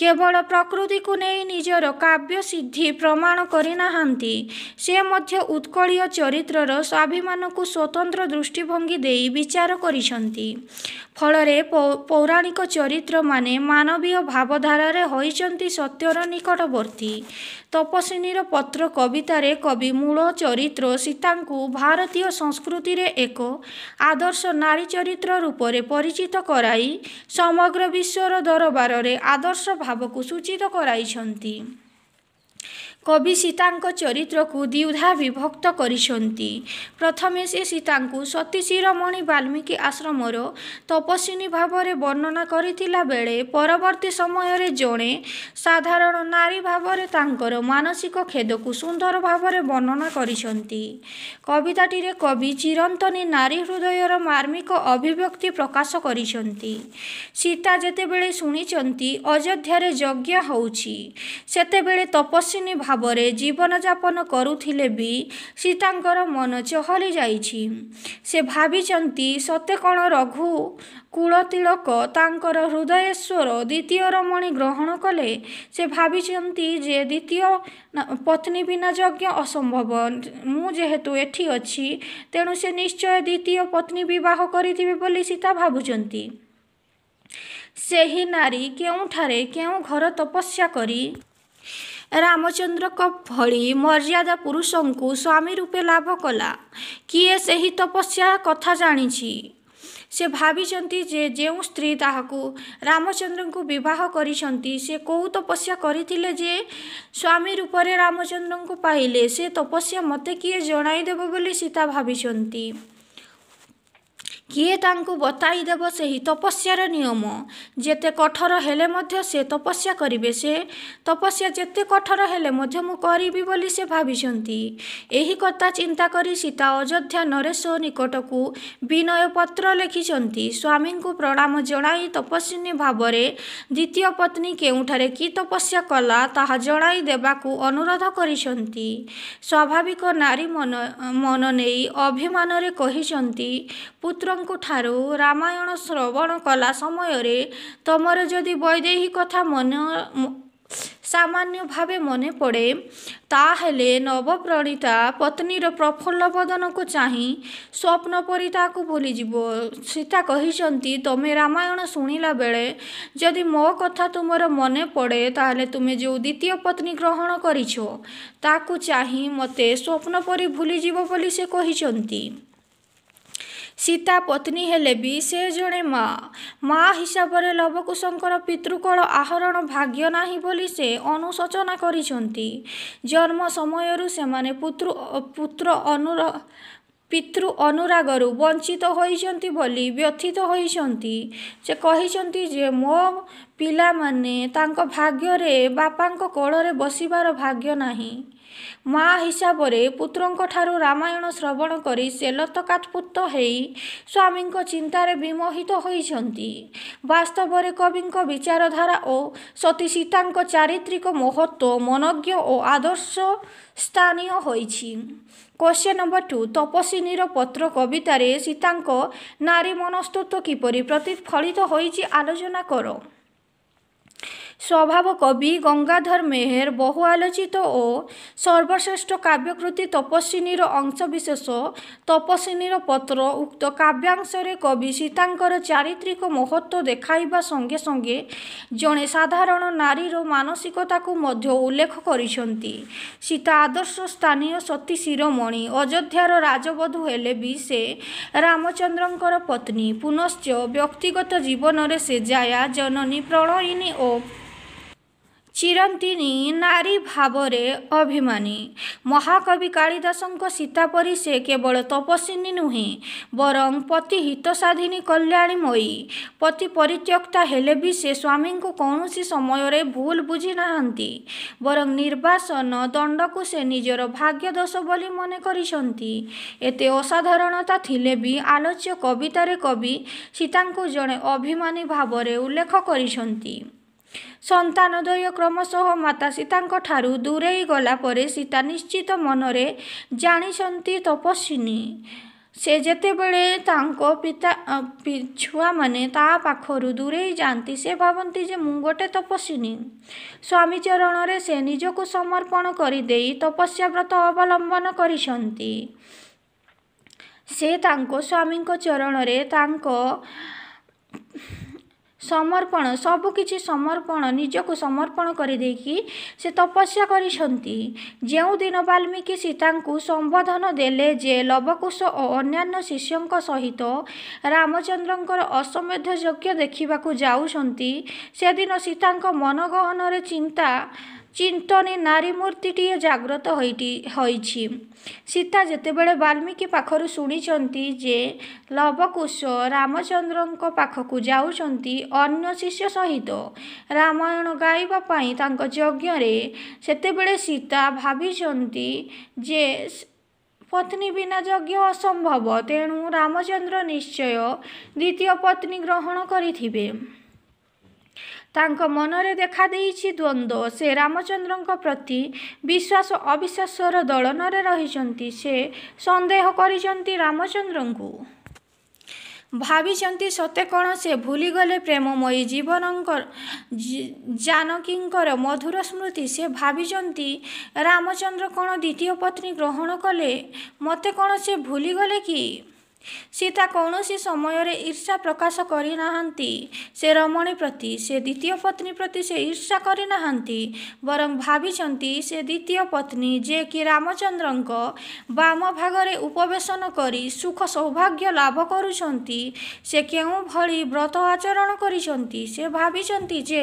কেবল প্রকৃতিକୁ ନେଇ ନିଜର କାବ୍ୟ ସିଦ୍ଧି ପ୍ରମାଣ କରିନାହାନ୍ତି ସେ ମଧ୍ୟ ଉତ୍କଳୀୟ ଚରିତ୍ରର ସ୍ୱାଭିମାନକୁ ସ୍ୱତନ୍ତ୍ର ଦୃଷ୍ଟିଭଙ୍ଗୀ ଦେଇ ବିଚାର କରିଛନ୍ତି ଫଳରେ ପୌରାଣିକ ଚରିତ୍ରମାନେ ମାନବୀୟ ଭାବଧାରାରେ ହୋଇଛନ୍ତି ସତ୍ୟର ନିକଟବର୍ତ୍ତୀ ତପସ୍ୱିନୀର ପତ୍ର କବିତାରେ କବି ମୂଳ ଚରିତ୍ର ସୀତାଙ୍କୁ ଭାରତୀୟ ସଂସ୍କୃତିରେ ଏକ ଆଦର୍ଶ ନାରୀ ଚରିତ୍ର ରୂପରେ ପରିଚିତ କରାଇ ସମଗ୍ର ବିଶ୍ୱର ଦରବାରରେ ଆଦର୍ଶ ଭାବକୁ ସୂଚିତ କରାଇଛନ୍ତି କବି ସୀତାଙ୍କ ଚରିତ୍ରକୁ ଦ୍ୱିଧା ବିଭକ୍ତ କରିଛନ୍ତି ପ୍ରଥମେ ସେ ସୀତାଙ୍କୁ ସତୀ ଶିରୋମଣି ବାଲ୍ମୀକି ଆଶ୍ରମର ତପସ୍ୱିନୀ ଭାବରେ ବର୍ଣ୍ଣନା କରିଥିଲା ବେଳେ ପରବର୍ତ୍ତୀ ସମୟରେ ଜଣେ ସାଧାରଣ ନାରୀ ଭାବରେ ତାଙ୍କର ମାନସିକ ଖେଦକୁ ସୁନ୍ଦର ଭାବରେ ବର୍ଣ୍ଣନା କରିଛନ୍ତି କବିତାଟିରେ କବି ଚିରନ୍ତନୀ ନାରୀ ହୃଦୟର ମାର୍ମିକ ଅଭିବ୍ୟକ୍ତି ପ୍ରକାଶ କରିଛନ୍ତି ସୀତା ଯେତେବେଳେ ଶୁଣିଛନ୍ତି ଅଯୋଧ୍ୟାରେ ଯଜ୍ଞ ହେଉଛି ସେତେବେଳେ ତପସ୍ୱିନୀ ଭାବ ଭାବରେ ଜୀବନଯାପନ କରୁଥିଲେ ବି ସୀତାଙ୍କର ମନ ଚହଲି ଯାଇଛି ସେ ଭାବିଛନ୍ତି ସତେ କ'ଣ ରଘୁ କୁଳତିଳକ ତାଙ୍କର ହୃଦୟେଶ୍ୱର ଦ୍ୱିତୀୟ ରମଣୀ ଗ୍ରହଣ କଲେ ସେ ଭାବିଛନ୍ତି ଯେ ଦ୍ୱିତୀୟ ପତ୍ନୀ ବିନା ଯଜ୍ଞ ଅସମ୍ଭବ ମୁଁ ଯେହେତୁ ଏଠି ଅଛି ତେଣୁ ସେ ନିଶ୍ଚୟ ଦ୍ୱିତୀୟ ପତ୍ନୀ ବିବାହ କରିଥିବେ ବୋଲି ସୀତା ଭାବୁଛନ୍ତି ସେହି ନାରୀ କେଉଁଠାରେ କେଉଁ ଘର ତପସ୍ୟା କରି ରାମଚନ୍ଦ୍ରଙ୍କ ଭଳି ମର୍ଯ୍ୟାଦା ପୁରୁଷଙ୍କୁ ସ୍ୱାମୀ ରୂପେ ଲାଭ କଲା କିଏ ସେହି ତପସ୍ୟା କଥା ଜାଣିଛି ସେ ଭାବିଛନ୍ତି ଯେ ଯେଉଁ ସ୍ତ୍ରୀ ତାହାକୁ ରାମଚନ୍ଦ୍ରଙ୍କୁ ବିବାହ କରିଛନ୍ତି ସେ କେଉଁ ତପସ୍ୟା କରିଥିଲେ ଯେ ସ୍ୱାମୀ ରୂପରେ ରାମଚନ୍ଦ୍ରଙ୍କୁ ପାଇଲେ ସେ ତପସ୍ୟା ମୋତେ କିଏ ଜଣାଇଦେବ ବୋଲି ସୀତା ଭାବିଛନ୍ତି କିଏ ତାଙ୍କୁ ବତାଇ ଦେବ ସେହି ତପସ୍ୟାର ନିୟମ ଯେତେ କଠୋର ହେଲେ ମଧ୍ୟ ସେ ତପସ୍ୟା କରିବେ ସେ ତପସ୍ୟା ଯେତେ କଠୋର ହେଲେ ମଧ୍ୟ ମୁଁ କରିବି ବୋଲି ସେ ଭାବିଛନ୍ତି ଏହି କଥା ଚିନ୍ତା କରି ସୀତା ଅଯୋଧ୍ୟା ନରେଶ ନିକଟକୁ ବିନୟ ପତ୍ର ଲେଖିଛନ୍ତି ସ୍ୱାମୀଙ୍କୁ ପ୍ରଣାମ ଜଣାଇ ତପସ୍ୱିନୀ ଭାବରେ ଦ୍ୱିତୀୟ ପତ୍ନୀ କେଉଁଠାରେ କି ତପସ୍ୟା କଲା ତାହା ଜଣାଇ ଦେବାକୁ ଅନୁରୋଧ କରିଛନ୍ତି ସ୍ୱାଭାବିକ ନାରୀ ମନ ମନ ନେଇ ଅଭିମାନରେ କହିଛନ୍ତି ପୁତ୍ର ପିତାଙ୍କ ଠାରୁ ରାମାୟଣ ଶ୍ରବଣ କଲା ସମୟରେ ତୁମର ଯଦି ବୈଦେହୀ କଥା ମନେ ସାମାନ୍ୟ ଭାବେ ମନେ ପଡ଼େ ତାହେଲେ ନବପ୍ରଣୀତା ପତ୍ନୀର ପ୍ରଫୁଲ୍ଲ ବଦନକୁ ଚାହିଁ ସ୍ୱପ୍ନ ପରି ତାହାକୁ ଭୁଲିଯିବ ସୀତା କହିଛନ୍ତି ତୁମେ ରାମାୟଣ ଶୁଣିଲା ବେଳେ ଯଦି ମୋ କଥା ତୁମର ମନେ ପଡ଼େ ତାହେଲେ ତୁମେ ଯେଉଁ ଦ୍ୱିତୀୟ ପତ୍ନୀ ଗ୍ରହଣ କରିଛ ତାକୁ ଚାହିଁ ମୋତେ ସ୍ୱପ୍ନ ପରି ଭୁଲିଯିବ ବୋଲି ସେ କହିଛନ୍ତି ସୀତା ପତ୍ନୀ ହେଲେ ବି ସେ ଜଣେ ମା ମା ହିସାବରେ ଲବକୁଶଙ୍କର ପିତୃକଳ ଆହରଣ ଭାଗ୍ୟ ନାହିଁ ବୋଲି ସେ ଅନୁଶୋଚନା କରିଛନ୍ତି ଜନ୍ମ ସମୟରୁ ସେମାନେ ପୁତୃ ପୁତ୍ର ଅନୁର ପିତୃ ଅନୁରାଗରୁ ବଞ୍ଚିତ ହୋଇଛନ୍ତି ବୋଲି ବ୍ୟଥିତ ହୋଇଛନ୍ତି ସେ କହିଛନ୍ତି ଯେ ମୋ ପିଲାମାନେ ତାଙ୍କ ଭାଗ୍ୟରେ ବାପାଙ୍କ କୋଳରେ ବସିବାର ଭାଗ୍ୟ ନାହିଁ ମା ହିସାବରେ ପୁତ୍ରଙ୍କଠାରୁ ରାମାୟଣ ଶ୍ରବଣ କରି ସେ ଲତକାତ୍ପୁତ ହେଇ ସ୍ୱାମୀଙ୍କ ଚିନ୍ତାରେ ବିମୋହିତ ହୋଇଛନ୍ତି ବାସ୍ତବରେ କବିଙ୍କ ବିଚାରଧାରା ଓ ସତୀ ସୀତାଙ୍କ ଚାରିତ୍ରିକ ମହତ୍ତ୍ୱ ମନୋଜ୍ଞ ଓ ଆଦର୍ଶ ସ୍ଥାନୀୟ ହୋଇଛି କୋଶ୍ଚେନ୍ ନମ୍ବର ଟୁ ତପସ୍ୱିନୀର ପତ୍ର କବିତାରେ ସୀତାଙ୍କ ନାରୀ ମନସ୍ତତ୍ୱ କିପରି ପ୍ରତିଫଳିତ ହୋଇଛି ଆଲୋଚନା କର স্বভাব কবি গঙ্গাধর মেহের বহু আলোচিত ও সর্বশ্রেষ্ঠ কাব্যকৃতি তপস্বিনীর অংশবিশেষ তপস্বিনীর পত্র উক্ত কাব্যাংশরে কবি সীতাঙ্কর চারিত্রিক মহত্ব দেখাইবা সঙ্গে সঙ্গে জনে সাধারণ নারীর ମାନସିକତାକୁ মধ্য উল্লেখ করেছেন সীতা আদর্শ স্থানীয় সতী শিরোমণি অযোধ্যার রাজবধূ হলে বি সে রামচন্দ্রঙ্কর পত্নী পুনশ্চ ব্যক্তিগত ଜୀବନରେ সে জায়া জননী প্রণয়িনী ও ଚିରନ୍ତିନୀ ନାରୀ ଭାବରେ ଅଭିମାନୀ ମହାକବି କାଳିଦାସଙ୍କ ସୀତା ପରି ସେ କେବଳ ତପସ୍ୱିନୀ ନୁହେଁ ବରଂ ପତି ହିତସାଧିନୀ କଲ୍ୟାଣୀମୟୀ ପତି ପରିତ୍ୟକ୍ତା ହେଲେ ବି ସେ ସ୍ୱାମୀଙ୍କୁ କୌଣସି ସମୟରେ ଭୁଲ ବୁଝି ନାହାନ୍ତି ବରଂ ନିର୍ବାସନ ଦଣ୍ଡକୁ ସେ ନିଜର ଭାଗ୍ୟଦୋଷ ବୋଲି ମନେ କରିଛନ୍ତି ଏତେ ଅସାଧାରଣତା ଥିଲେ ବି ଆଲୋଚ୍ୟ କବିତାରେ କବି ସୀତାଙ୍କୁ ଜଣେ ଅଭିମାନୀ ଭାବରେ ଉଲ୍ଲେଖ କରିଛନ୍ତି ସନ୍ତାନୋଦୟ କ୍ରମଶଃ ମାତା ସୀତାଙ୍କଠାରୁ ଦୂରେଇ ଗଲାପରେ ସୀତା ନିଶ୍ଚିତ ମନରେ ଜାଣିଛନ୍ତି ତପସ୍ୱିନୀ ସେ ଯେତେବେଳେ ତାଙ୍କ ପିତା ଛୁଆମାନେ ତା ପାଖରୁ ଦୂରେଇ ଯାଆନ୍ତି ସେ ଭାବନ୍ତି ଯେ ମୁଁ ଗୋଟେ ତପସ୍ୱିନୀ ସ୍ୱାମୀ ଚରଣରେ ସେ ନିଜକୁ ସମର୍ପଣ କରିଦେଇ ତପସ୍ୟା ବ୍ରତ ଅବଲମ୍ବନ କରିଛନ୍ତି ସେ ତାଙ୍କ ସ୍ୱାମୀଙ୍କ ଚରଣରେ ତାଙ୍କ ସମର୍ପଣ ସବୁକିଛି ସମର୍ପଣ ନିଜକୁ ସମର୍ପଣ କରିଦେଇକି ସେ ତପସ୍ୟା କରିଛନ୍ତି ଯେଉଁଦିନ ବାଲ୍ମୀକି ସୀତାଙ୍କୁ ସମ୍ବୋଧନ ଦେଲେ ଯେ ଲବକୁଶ ଓ ଅନ୍ୟାନ୍ୟ ଶିଷ୍ୟଙ୍କ ସହିତ ରାମଚନ୍ଦ୍ରଙ୍କର ଅସମ୍ୟ ଯୋଗ୍ୟ ଦେଖିବାକୁ ଯାଉଛନ୍ତି ସେଦିନ ସୀତାଙ୍କ ମନଗହନରେ ଚିନ୍ତା ଚିନ୍ତନେ ନାରୀ ମୂର୍ତ୍ତିଟିଏ ଜାଗ୍ରତ ହୋଇଟି ହୋଇଛି ସୀତା ଯେତେବେଳେ ବାଲ୍ମୀକି ପାଖରୁ ଶୁଣିଛନ୍ତି ଯେ ଲବକୁଶ ରାମଚନ୍ଦ୍ରଙ୍କ ପାଖକୁ ଯାଉଛନ୍ତି ଅନ୍ୟ ଶିଷ୍ୟ ସହିତ ରାମାୟଣ ଗାଇବା ପାଇଁ ତାଙ୍କ ଯଜ୍ଞରେ ସେତେବେଳେ ସୀତା ଭାବିଛନ୍ତି ଯେ ପତ୍ନୀ ବିନା ଯଜ୍ଞ ଅସମ୍ଭବ ତେଣୁ ରାମଚନ୍ଦ୍ର ନିଶ୍ଚୟ ଦ୍ୱିତୀୟ ପତ୍ନୀ ଗ୍ରହଣ କରିଥିବେ ତାଙ୍କ ମନରେ ଦେଖାଦେଇଛି ଦ୍ୱନ୍ଦ୍ୱ ସେ ରାମଚନ୍ଦ୍ରଙ୍କ ପ୍ରତି ବିଶ୍ୱାସ ଅବିଶ୍ୱାସର ଦଳନରେ ରହିଛନ୍ତି ସେ ସନ୍ଦେହ କରିଛନ୍ତି ରାମଚନ୍ଦ୍ରଙ୍କୁ ଭାବିଛନ୍ତି ସତେ କ'ଣ ସେ ଭୁଲିଗଲେ ପ୍ରେମମୟୀ ଜୀବନଙ୍କର ଜାନକୀଙ୍କର ମଧୁର ସ୍ମୃତି ସେ ଭାବିଛନ୍ତି ରାମଚନ୍ଦ୍ର କ'ଣ ଦ୍ୱିତୀୟ ପତ୍ନୀ ଗ୍ରହଣ କଲେ ମୋତେ କ'ଣ ସେ ଭୁଲିଗଲେ କି ସୀତା କୌଣସି ସମୟରେ ଈର୍ଷା ପ୍ରକାଶ କରିନାହାନ୍ତି ସେ ରମଣୀ ପ୍ରତି ସେ ଦ୍ୱିତୀୟ ପତ୍ନୀ ପ୍ରତି ସେ ଈର୍ଷା କରିନାହାନ୍ତି ବରଂ ଭାବିଛନ୍ତି ସେ ଦ୍ୱିତୀୟ ପତ୍ନୀ ଯିଏକି ରାମଚନ୍ଦ୍ରଙ୍କ ବାମ ଭାଗରେ ଉପବେଶନ କରି ସୁଖ ସୌଭାଗ୍ୟ ଲାଭ କରୁଛନ୍ତି ସେ କେଉଁଭଳି ବ୍ରତ ଆଚରଣ କରିଛନ୍ତି ସେ ଭାବିଛନ୍ତି ଯେ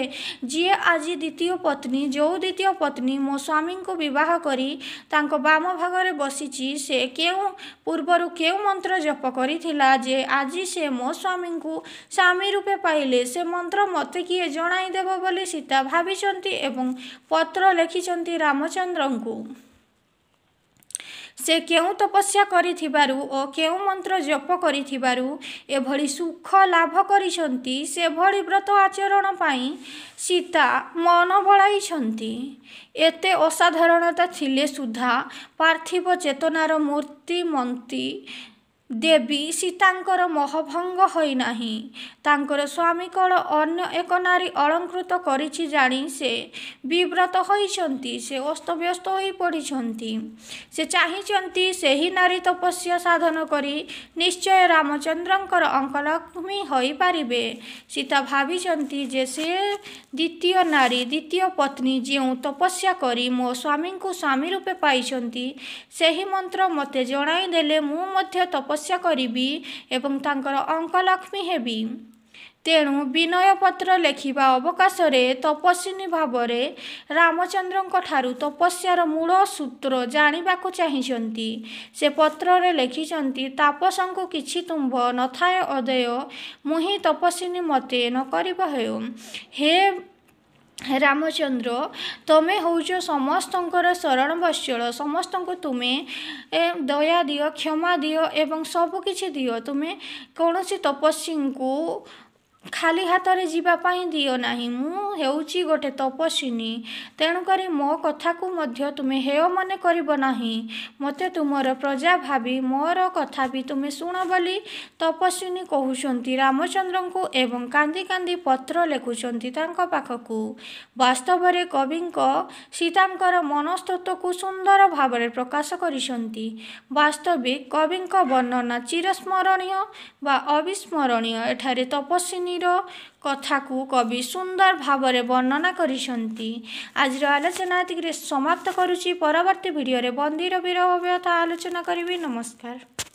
ଯିଏ ଆଜି ଦ୍ୱିତୀୟ ପତ୍ନୀ ଯେଉଁ ଦ୍ୱିତୀୟ ପତ୍ନୀ ମୋ ସ୍ୱାମୀଙ୍କୁ ବିବାହ କରି ତାଙ୍କ ବାମ ଭାଗରେ ବସିଛି ସେ କେଉଁ ପୂର୍ବରୁ କେଉଁ ମନ୍ତ୍ର ଜପ କରିଥିଲା ଯେ ଆଜି ସେ ମୋ ସ୍ୱାମୀଙ୍କୁ ସ୍ୱାମୀ ରୂପେ ପାଇଲେ ସେ ମନ୍ତ୍ର ମୋତେ କିଏ ଜଣାଇଦେବ ବୋଲି ସୀତା ଭାବିଛନ୍ତି ଏବଂ ପତ୍ର ଲେଖିଛନ୍ତି ରାମଚନ୍ଦ୍ରଙ୍କୁ ସେ କେଉଁ ତପସ୍ୟା କରିଥିବାରୁ ଓ କେଉଁ ମନ୍ତ୍ର ଜପ କରିଥିବାରୁ ଏଭଳି ସୁଖ ଲାଭ କରିଛନ୍ତି ସେଭଳି ବ୍ରତ ଆଚରଣ ପାଇଁ ସୀତା ମନ ବଳାଇଛନ୍ତି ଏତେ ଅସାଧାରଣତା ଥିଲେ ସୁଦ୍ଧା ପାର୍ଥିବ ଚେତନାର ମୂର୍ତ୍ତିମନ୍ତୀ ଦେବୀ ସୀତାଙ୍କର ମୋହଭଙ୍ଗ ହୋଇନାହିଁ ତାଙ୍କର ସ୍ୱାମୀଙ୍କର ଅନ୍ୟ ଏକ ନାରୀ ଅଳଙ୍କୃତ କରିଛି ଜାଣି ସେ ବିବ୍ରତ ହୋଇଛନ୍ତି ସେ ଅସ୍ତବ୍ୟସ୍ତ ହୋଇ ପଡ଼ିଛନ୍ତି ସେ ଚାହିଁଛନ୍ତି ସେହି ନାରୀ ତପସ୍ୟା ସାଧନ କରି ନିଶ୍ଚୟ ରାମଚନ୍ଦ୍ରଙ୍କର ଅଙ୍କଲକ୍ଷ୍ମୀ ହୋଇପାରିବେ ସୀତା ଭାବିଛନ୍ତି ଯେ ସେ ଦ୍ୱିତୀୟ ନାରୀ ଦ୍ୱିତୀୟ ପତ୍ନୀ ଯେଉଁ ତପସ୍ୟା କରି ମୋ ସ୍ୱାମୀଙ୍କୁ ସ୍ୱାମୀ ରୂପେ ପାଇଛନ୍ତି ସେହି ମନ୍ତ୍ର ମୋତେ ଜଣାଇଦେଲେ ମୁଁ ମଧ୍ୟ ତପସ୍ୟା ତପସ୍ୟା କରିବି ଏବଂ ତାଙ୍କର ଅଙ୍କଲକ୍ଷ୍ମୀ ହେବି ତେଣୁ ବିନୟପତ୍ର ଲେଖିବା ଅବକାଶରେ ତପସ୍ୱିନୀ ଭାବରେ ରାମଚନ୍ଦ୍ରଙ୍କ ଠାରୁ ତପସ୍ୟାର ମୂଳ ସୂତ୍ର ଜାଣିବାକୁ ଚାହିଁଛନ୍ତି ସେ ପତ୍ରରେ ଲେଖିଛନ୍ତି ତାପସଙ୍କୁ କିଛି ତୁମ୍ଭ ନଥାଏ ଅଦୟ ମୁହିଁ ତପସ୍ୱିନୀ ମତେ ନ କରିବ ହେଉ ହେ ରାମଚନ୍ଦ୍ର ତମେ ହେଉଛ ସମସ୍ତଙ୍କର ଶରଣ ବତ୍ସଳ ସମସ୍ତଙ୍କୁ ତୁମେ ଦୟା ଦିଅ କ୍ଷମା ଦିଅ ଏବଂ ସବୁକିଛି ଦିଅ ତୁମେ କୌଣସି ତପସ୍ୱୀଙ୍କୁ ଖାଲି ହାତରେ ଯିବା ପାଇଁ ଦିଅ ନାହିଁ ମୁଁ ହେଉଛି ଗୋଟେ ତପସ୍ୱିନୀ ତେଣୁକରି ମୋ କଥାକୁ ମଧ୍ୟ ତୁମେ ହେୟ ମନେ କରିବ ନାହିଁ ମୋତେ ତୁମର ପ୍ରଜା ଭାବି ମୋର କଥା ବି ତୁମେ ଶୁଣ ବୋଲି ତପସ୍ୱିନୀ କହୁଛନ୍ତି ରାମଚନ୍ଦ୍ରଙ୍କୁ ଏବଂ କାନ୍ଦି କାନ୍ଦି ପତ୍ର ଲେଖୁଛନ୍ତି ତାଙ୍କ ପାଖକୁ ବାସ୍ତବରେ କବିଙ୍କ ସୀତାଙ୍କର ମନସ୍ତତ୍ତ୍ୱକୁ ସୁନ୍ଦର ଭାବରେ ପ୍ରକାଶ କରିଛନ୍ତି ବାସ୍ତବିକ କବିଙ୍କ ବର୍ଣ୍ଣନା ଚିରସ୍ମରଣୀୟ ବା ଅବିସ୍ମରଣୀୟ ଏଠାରେ ତପସ୍ୱିନୀ କାହାଣୀର କଥାକୁ କବି ସୁନ୍ଦର ଭାବରେ ବର୍ଣ୍ଣନା କରିଛନ୍ତି ଆଜିର ଆଲୋଚନା ଏତିକିରେ ସମାପ୍ତ କରୁଛି ପରବର୍ତ୍ତୀ ଭିଡ଼ିଓରେ ବନ୍ଦୀର ବୀର ଅବ୍ୟଥା ଆଲୋଚନା କରିବି ନମସ୍କାର